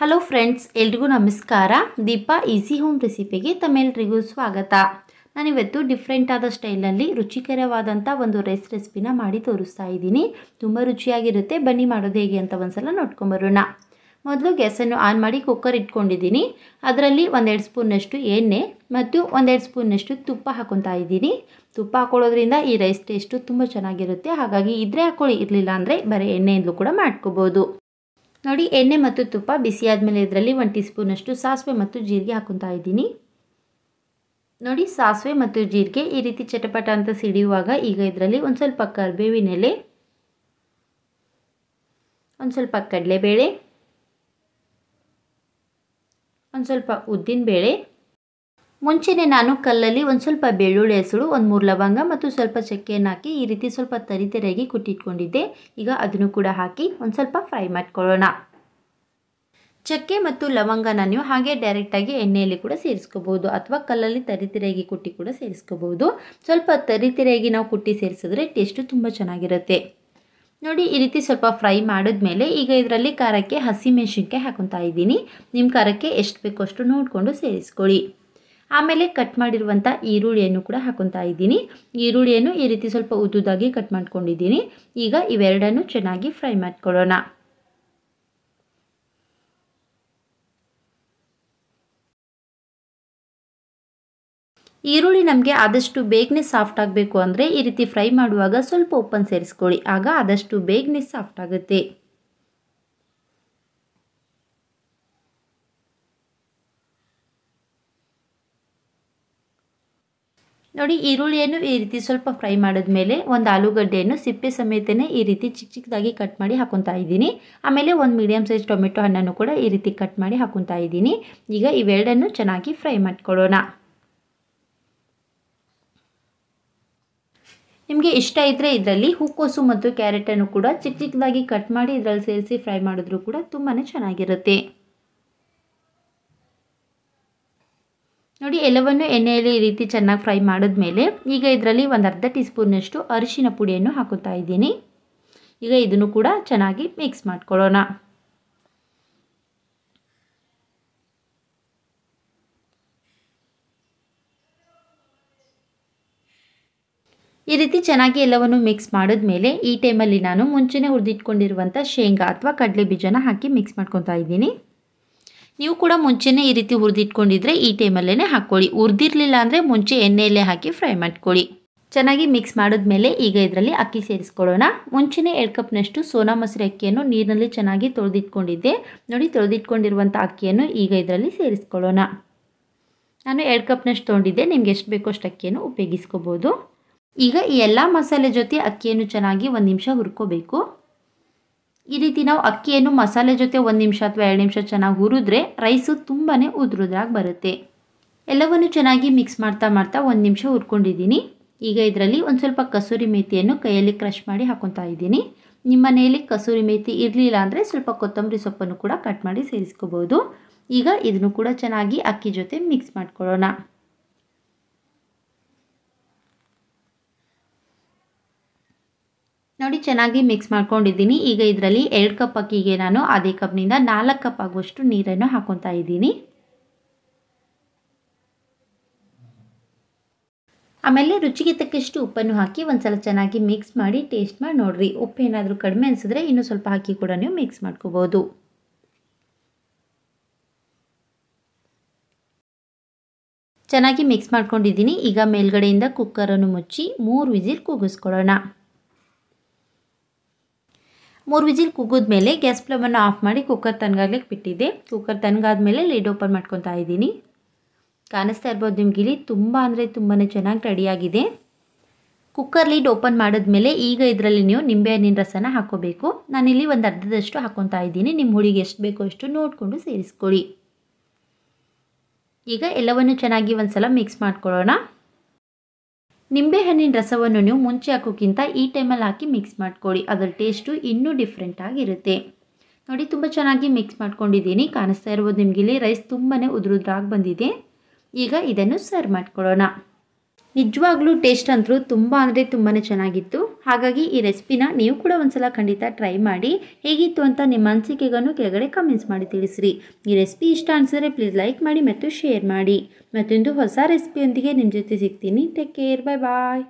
hello friends ಎಲ್ರಿಗೂ ನಮಸ್ಕಾರ Deepa easy home ರೆಸಿಪಿಗೆ ತಮ್ಮೆಲ್ರಿಗೂ ಸ್ವಾಗತ ನಾನಿವತ್ತು ಡಿಫ್ರೆಂಟಾದ ಆದ ಸ್ಟೈಲಲ್ಲಿ ರುಚಿಕರವಾದಂಥ ಒಂದು ರೈಸ್ ರೆಸಿಪಿನ ಮಾಡಿ ತೋರಿಸ್ತಾ ಇದ್ದೀನಿ ತುಂಬ ರುಚಿಯಾಗಿರುತ್ತೆ ಬನ್ನಿ ಮಾಡೋದು ಹೇಗೆ ಅಂತ ಒಂದು ಸಲ ನೋಡ್ಕೊಂಬರೋಣ ಮೊದಲು ಗ್ಯಾಸನ್ನು ಆನ್ ಮಾಡಿ ಕುಕ್ಕರ್ ಇಟ್ಕೊಂಡಿದ್ದೀನಿ ಅದರಲ್ಲಿ ಒಂದೆರಡು ಸ್ಪೂನ್ನಷ್ಟು ಎಣ್ಣೆ ಮತ್ತು ಒಂದೆರಡು ಸ್ಪೂನ್ನಷ್ಟು ತುಪ್ಪ ಹಾಕೊತಾ ಇದ್ದೀನಿ ತುಪ್ಪ ಹಾಕೊಳ್ಳೋದ್ರಿಂದ ಈ ರೈಸ್ ಟೇಸ್ಟು ತುಂಬ ಚೆನ್ನಾಗಿರುತ್ತೆ ಹಾಗಾಗಿ ಇದ್ರೆ ಹಾಕೊಳ್ಳಿ ಇರಲಿಲ್ಲ ಅಂದರೆ ಬರೀ ಎಣ್ಣೆಯಿಂದಲೂ ಕೂಡ ಮಾಡ್ಕೋಬೋದು ನೋಡಿ ಎಣ್ಣೆ ಮತ್ತು ತುಪ್ಪ ಬಿಸಿಯಾದ ಮೇಲೆ ಇದರಲ್ಲಿ ಒಂದು ಟೀ ಸ್ಪೂನಷ್ಟು ಸಾಸಿವೆ ಮತ್ತು ಜೀರಿಗೆ ಹಾಕೊತಾ ಇದ್ದೀನಿ ನೋಡಿ ಸಾಸಿವೆ ಮತ್ತು ಜೀರಿಗೆ ಈ ರೀತಿ ಚಟಪಟ ಅಂತ ಸಿಡಿಯುವಾಗ ಈಗ ಇದರಲ್ಲಿ ಒಂದು ಸ್ವಲ್ಪ ಕರಿಬೇವಿನೆಲೆ ಒಂದು ಸ್ವಲ್ಪ ಕಡಲೆಬೇಳೆ ಒಂದು ಸ್ವಲ್ಪ ಉದ್ದಿನಬೇಳೆ ಮುಂಚೆನೆ ನಾನು ಕಲ್ಲಲ್ಲಿ ಒಂದು ಸ್ವಲ್ಪ ಬೆಳ್ಳುಳ್ಳಿ ಹೆಸಳು ಒಂದು ಮೂರು ಲವಂಗ ಮತ್ತು ಸ್ವಲ್ಪ ಚಕ್ಕೆಯನ್ನು ಹಾಕಿ ಈ ರೀತಿ ಸ್ವಲ್ಪ ತರಿತರಿಯಾಗಿ ಕುಟ್ಟಿಟ್ಕೊಂಡಿದ್ದೆ ಈಗ ಅದನ್ನು ಕೂಡ ಹಾಕಿ ಒಂದು ಸ್ವಲ್ಪ ಫ್ರೈ ಮಾಡ್ಕೊಳ್ಳೋಣ ಚಕ್ಕೆ ಮತ್ತು ಲವಂಗನ ನೀವು ಹಾಗೆ ಡೈರೆಕ್ಟಾಗಿ ಎಣ್ಣೆಯಲ್ಲಿ ಕೂಡ ಸೇರಿಸ್ಕೋಬೋದು ಅಥವಾ ಕಲ್ಲಲ್ಲಿ ತೆರೆಯಾಗಿ ಕುಟ್ಟಿ ಕೂಡ ಸೇರಿಸ್ಕೋಬೋದು ಸ್ವಲ್ಪ ತೆರೆಯಾಗಿ ನಾವು ಕುಟ್ಟಿ ಸೇರಿಸಿದ್ರೆ ಟೇಸ್ಟು ತುಂಬ ಚೆನ್ನಾಗಿರುತ್ತೆ ನೋಡಿ ಈ ರೀತಿ ಸ್ವಲ್ಪ ಫ್ರೈ ಮಾಡಿದ್ಮೇಲೆ ಈಗ ಇದರಲ್ಲಿ ಖಾರಕ್ಕೆ ಹಸಿ ಮೆಣಸಿನ್ಕಾಯಿ ಹಾಕೊತಾ ಇದ್ದೀನಿ ನಿಮ್ಮ ಖಾರಕ್ಕೆ ಎಷ್ಟು ಬೇಕೋ ಅಷ್ಟು ನೋಡಿಕೊಂಡು ಸೇರಿಸ್ಕೊಳ್ಳಿ ಆಮೇಲೆ ಕಟ್ ಮಾಡಿರುವಂಥ ಈರುಳ್ಳಿಯನ್ನು ಕೂಡ ಹಾಕೊತಾ ಇದ್ದೀನಿ ಈರುಳ್ಳಿಯನ್ನು ಈ ರೀತಿ ಸ್ವಲ್ಪ ಉದ್ದುದಾಗಿ ಕಟ್ ಮಾಡ್ಕೊಂಡಿದ್ದೀನಿ ಈಗ ಇವೆರಡನ್ನು ಚೆನ್ನಾಗಿ ಫ್ರೈ ಮಾಡ್ಕೊಳ್ಳೋಣ ಈರುಳ್ಳಿ ನಮಗೆ ಆದಷ್ಟು ಬೇಗನೆ ಸಾಫ್ಟ್ ಆಗಬೇಕು ಅಂದರೆ ಈ ರೀತಿ ಫ್ರೈ ಮಾಡುವಾಗ ಸ್ವಲ್ಪ ಓಪನ್ ಸೇರಿಸ್ಕೊಳ್ಳಿ ಆಗ ಆದಷ್ಟು ಬೇಗನೆ ಸಾಫ್ಟ್ ಆಗುತ್ತೆ ನೋಡಿ ಈರುಳ್ಳಿಯನ್ನು ಈ ರೀತಿ ಸ್ವಲ್ಪ ಫ್ರೈ ಮಾಡಿದ್ಮೇಲೆ ಒಂದು ಆಲೂಗಡ್ಡೆಯನ್ನು ಸಿಪ್ಪೆ ಸಮೇತನೇ ಈ ರೀತಿ ಚಿಕ್ಕ ಚಿಕ್ಕದಾಗಿ ಕಟ್ ಮಾಡಿ ಹಾಕೊತಾ ಇದ್ದೀನಿ ಆಮೇಲೆ ಒಂದು ಮೀಡಿಯಮ್ ಸೈಜ್ ಟೊಮೆಟೊ ಹಣ್ಣನ್ನು ಕೂಡ ಈ ರೀತಿ ಕಟ್ ಮಾಡಿ ಹಾಕೊತಾ ಇದ್ದೀನಿ ಈಗ ಇವೆರಡನ್ನು ಚೆನ್ನಾಗಿ ಫ್ರೈ ಮಾಡಿಕೊಳ್ಳೋಣ ನಿಮಗೆ ಇಷ್ಟ ಇದ್ದರೆ ಇದರಲ್ಲಿ ಹೂಕೋಸು ಮತ್ತು ಕ್ಯಾರೆಟನ್ನು ಕೂಡ ಚಿಕ್ಕ ಚಿಕ್ಕದಾಗಿ ಕಟ್ ಮಾಡಿ ಇದರಲ್ಲಿ ಸೇರಿಸಿ ಫ್ರೈ ಮಾಡಿದ್ರೂ ಕೂಡ ತುಂಬಾ ಚೆನ್ನಾಗಿರುತ್ತೆ ನೋಡಿ ಎಲ್ಲವನ್ನು ಎಣ್ಣೆಯಲ್ಲಿ ಈ ರೀತಿ ಚೆನ್ನಾಗಿ ಫ್ರೈ ಮಾಡಿದ್ಮೇಲೆ ಈಗ ಇದರಲ್ಲಿ ಒಂದು ಅರ್ಧ ಟೀ ಸ್ಪೂನಷ್ಟು ಅರಿಶಿನ ಪುಡಿಯನ್ನು ಹಾಕುತ್ತಾ ಇದ್ದೀನಿ ಈಗ ಇದನ್ನು ಕೂಡ ಚೆನ್ನಾಗಿ ಮಿಕ್ಸ್ ಮಾಡ್ಕೊಳ್ಳೋಣ ಈ ರೀತಿ ಚೆನ್ನಾಗಿ ಎಲ್ಲವನ್ನು ಮಿಕ್ಸ್ ಮಾಡಿದ್ಮೇಲೆ ಈ ಟೈಮಲ್ಲಿ ನಾನು ಮುಂಚೆನೇ ಹುರಿದಿಟ್ಕೊಂಡಿರುವಂಥ ಶೇಂಗಾ ಅಥವಾ ಕಡಲೆ ಬೀಜನ ಹಾಕಿ ಮಿಕ್ಸ್ ಮಾಡ್ಕೊತಾ ಇದ್ದೀನಿ ನೀವು ಕೂಡ ಮುಂಚೆನೇ ಈ ರೀತಿ ಹುರಿದಿಟ್ಕೊಂಡಿದ್ರೆ ಈ ಟೈಮಲ್ಲೇ ಹಾಕ್ಕೊಳ್ಳಿ ಹುರಿದಿರಲಿಲ್ಲ ಅಂದರೆ ಮುಂಚೆ ಎಣ್ಣೆಯಲ್ಲೇ ಹಾಕಿ ಫ್ರೈ ಮಾಡ್ಕೊಳ್ಳಿ ಚೆನ್ನಾಗಿ ಮಿಕ್ಸ್ ಮಾಡಿದ್ಮೇಲೆ ಈಗ ಇದರಲ್ಲಿ ಅಕ್ಕಿ ಸೇರಿಸ್ಕೊಳ್ಳೋಣ ಮುಂಚೆನೇ ಎರಡು ಕಪ್ನಷ್ಟು ಸೋನಾ ಮೊಸರು ಅಕ್ಕಿಯನ್ನು ನೀರಿನಲ್ಲಿ ಚೆನ್ನಾಗಿ ತೊಳೆದಿಟ್ಕೊಂಡಿದ್ದೆ ನೋಡಿ ತೊಳೆದಿಟ್ಕೊಂಡಿರುವಂಥ ಅಕ್ಕಿಯನ್ನು ಈಗ ಇದರಲ್ಲಿ ಸೇರಿಸ್ಕೊಳ್ಳೋಣ ನಾನು ಎರಡು ಕಪ್ನಷ್ಟು ತೊಗೊಂಡಿದ್ದೆ ನಿಮ್ಗೆ ಎಷ್ಟು ಬೇಕೋ ಅಷ್ಟು ಅಕ್ಕಿಯನ್ನು ಉಪಯೋಗಿಸ್ಕೋಬೋದು ಈಗ ಈ ಎಲ್ಲ ಮಸಾಲೆ ಜೊತೆ ಅಕ್ಕಿಯನ್ನು ಚೆನ್ನಾಗಿ ಒಂದು ನಿಮಿಷ ಹುರ್ಕೋಬೇಕು ಈ ರೀತಿ ನಾವು ಅಕ್ಕಿಯನ್ನು ಮಸಾಲೆ ಜೊತೆ ಒಂದು ನಿಮಿಷ ಅಥವಾ ಎರಡು ನಿಮಿಷ ಚೆನ್ನಾಗಿ ಹುರಿದ್ರೆ ರೈಸು ತುಂಬಾ ಉದುರುದ್ರಾಗಿ ಬರುತ್ತೆ ಎಲ್ಲವನ್ನು ಚೆನ್ನಾಗಿ ಮಿಕ್ಸ್ ಮಾಡ್ತಾ ಮಾಡ್ತಾ ಒಂದು ನಿಮಿಷ ಹುರ್ಕೊಂಡಿದ್ದೀನಿ ಈಗ ಇದರಲ್ಲಿ ಒಂದು ಸ್ವಲ್ಪ ಕಸೂರಿ ಮೇಥಿಯನ್ನು ಕೈಯಲ್ಲಿ ಕ್ರಶ್ ಮಾಡಿ ಹಾಕೊತಾ ಇದ್ದೀನಿ ನಿಮ್ಮ ಮನೆಯಲ್ಲಿ ಕಸೂರಿ ಮೇಥಿ ಇರಲಿಲ್ಲ ಅಂದರೆ ಸ್ವಲ್ಪ ಕೊತ್ತಂಬರಿ ಸೊಪ್ಪನ್ನು ಕೂಡ ಕಟ್ ಮಾಡಿ ಸೇರಿಸ್ಕೋಬೋದು ಈಗ ಇದನ್ನು ಕೂಡ ಚೆನ್ನಾಗಿ ಅಕ್ಕಿ ಜೊತೆ ಮಿಕ್ಸ್ ಮಾಡ್ಕೊಳ್ಳೋಣ ನೋಡಿ ಚೆನ್ನಾಗಿ ಮಿಕ್ಸ್ ಮಾಡ್ಕೊಂಡಿದ್ದೀನಿ ಈಗ ಇದರಲ್ಲಿ ಎರಡು ಕಪ್ ಅಕ್ಕಿಗೆ ನಾನು ಅದೇ ಕಪ್ನಿಂದ ನಾಲ್ಕು ಕಪ್ ಆಗುವಷ್ಟು ನೀರನ್ನು ಹಾಕೊತಾ ಇದ್ದೀನಿ ಆಮೇಲೆ ರುಚಿಗೆ ತಕ್ಕಷ್ಟು ಉಪ್ಪನ್ನು ಹಾಕಿ ಒಂದ್ಸಲ ಚೆನ್ನಾಗಿ ಮಿಕ್ಸ್ ಮಾಡಿ ಟೇಸ್ಟ್ ಮಾಡಿ ನೋಡ್ರಿ ಉಪ್ಪು ಏನಾದರೂ ಕಡಿಮೆ ಅನಿಸಿದ್ರೆ ಇನ್ನೂ ಸ್ವಲ್ಪ ಹಾಕಿ ಕೂಡ ನೀವು ಮಿಕ್ಸ್ ಮಾಡ್ಕೋಬೋದು ಚೆನ್ನಾಗಿ ಮಿಕ್ಸ್ ಮಾಡ್ಕೊಂಡಿದ್ದೀನಿ ಈಗ ಮೇಲ್ಗಡೆಯಿಂದ ಕುಕ್ಕರನ್ನು ಮುಚ್ಚಿ ಮೂರು ವಿಸಿಲ್ ಕೂಗಿಸ್ಕೊಳ್ಳೋಣ ಮೂರು ವಿಜಿಲ್ ಕುಗ್ಗಿದ್ಮೇಲೆ ಗ್ಯಾಸ್ ಫ್ಲೇಮನ್ನು ಆಫ್ ಮಾಡಿ ಕುಕ್ಕರ್ ತನಗಾಗ್ಲಿಕ್ಕೆ ಬಿಟ್ಟಿದ್ದೆ ಕುಕ್ಕರ್ ತನ್ಗಾದ್ಮೇಲೆ ಲೀಡ್ ಓಪನ್ ಮಾಡ್ಕೊತಾ ಇದ್ದೀನಿ ಕಾಣಿಸ್ತಾ ಇರ್ಬೋದು ನಿಮ್ಗೆ ಇಲ್ಲಿ ತುಂಬ ಅಂದರೆ ತುಂಬಾ ಚೆನ್ನಾಗಿ ರೆಡಿಯಾಗಿದೆ ಕುಕ್ಕರ್ ಲೀಡ್ ಓಪನ್ ಮಾಡಿದ್ಮೇಲೆ ಈಗ ಇದರಲ್ಲಿ ನೀವು ನಿಂಬೆ ಹಣ್ಣಿನ ರಸನ ಹಾಕೋಬೇಕು ನಾನಿಲ್ಲಿ ಒಂದು ಅರ್ಧದಷ್ಟು ಹಾಕೊತಾ ಇದ್ದೀನಿ ನಿಮ್ಮ ಹುಳಿಗೆ ಎಷ್ಟು ಬೇಕೋ ಅಷ್ಟು ನೋಡಿಕೊಂಡು ಸೇರಿಸ್ಕೊಳ್ಳಿ ಈಗ ಎಲ್ಲವನ್ನು ಚೆನ್ನಾಗಿ ಒಂದು ಸಲ ಮಿಕ್ಸ್ ಮಾಡ್ಕೊಳ್ಳೋಣ ನಿಂಬೆಹಣ್ಣಿನ ರಸವನ್ನು ನೀವು ಮುಂಚೆ ಹಾಕೋಕ್ಕಿಂತ ಈ ಟೈಮಲ್ಲಿ ಹಾಕಿ ಮಿಕ್ಸ್ ಮಾಡ್ಕೊಳ್ಳಿ ಅದರ ಟೇಸ್ಟು ಇನ್ನೂ ಡಿಫ್ರೆಂಟಾಗಿರುತ್ತೆ ನೋಡಿ ತುಂಬ ಚೆನ್ನಾಗಿ ಮಿಕ್ಸ್ ಮಾಡ್ಕೊಂಡಿದ್ದೀನಿ ಕಾಣಿಸ್ತಾ ಇರ್ಬೋದು ಇಲ್ಲಿ ರೈಸ್ ತುಂಬಾ ಉದುರುದ್ರಾಗಿ ಬಂದಿದೆ ಈಗ ಇದನ್ನು ಸರ್ವ್ ಮಾಡ್ಕೊಳ್ಳೋಣ ನಿಜವಾಗ್ಲೂ ಟೇಸ್ಟ್ ಅಂತೂ ತುಂಬ ಅಂದರೆ ತುಂಬಾ ಚೆನ್ನಾಗಿತ್ತು ಹಾಗಾಗಿ ಈ ರೆಸಿಪಿನ ನೀವು ಕೂಡ ಒಂದ್ಸಲ ಖಂಡಿತ ಟ್ರೈ ಮಾಡಿ ಹೇಗಿತ್ತು ಅಂತ ನಿಮ್ಮ ಅನಿಸಿಕೆಗನ್ನು ಕೆಳಗಡೆ ಕಮೆಂಟ್ಸ್ ಮಾಡಿ ತಿಳಿಸ್ರಿ ಈ ರೆಸಿಪಿ ಇಷ್ಟ ಅನಿಸಿದ್ರೆ ಪ್ಲೀಸ್ ಲೈಕ್ ಮಾಡಿ ಮತ್ತು ಶೇರ್ ಮಾಡಿ ಮತ್ತೊಂದು ಹೊಸ ರೆಸಿಪಿಯೊಂದಿಗೆ ನಿಮ್ಮ ಜೊತೆ ಸಿಗ್ತೀನಿ ಟೇಕ್ ಕೇರ್ ಬೈ ಬಾಯ್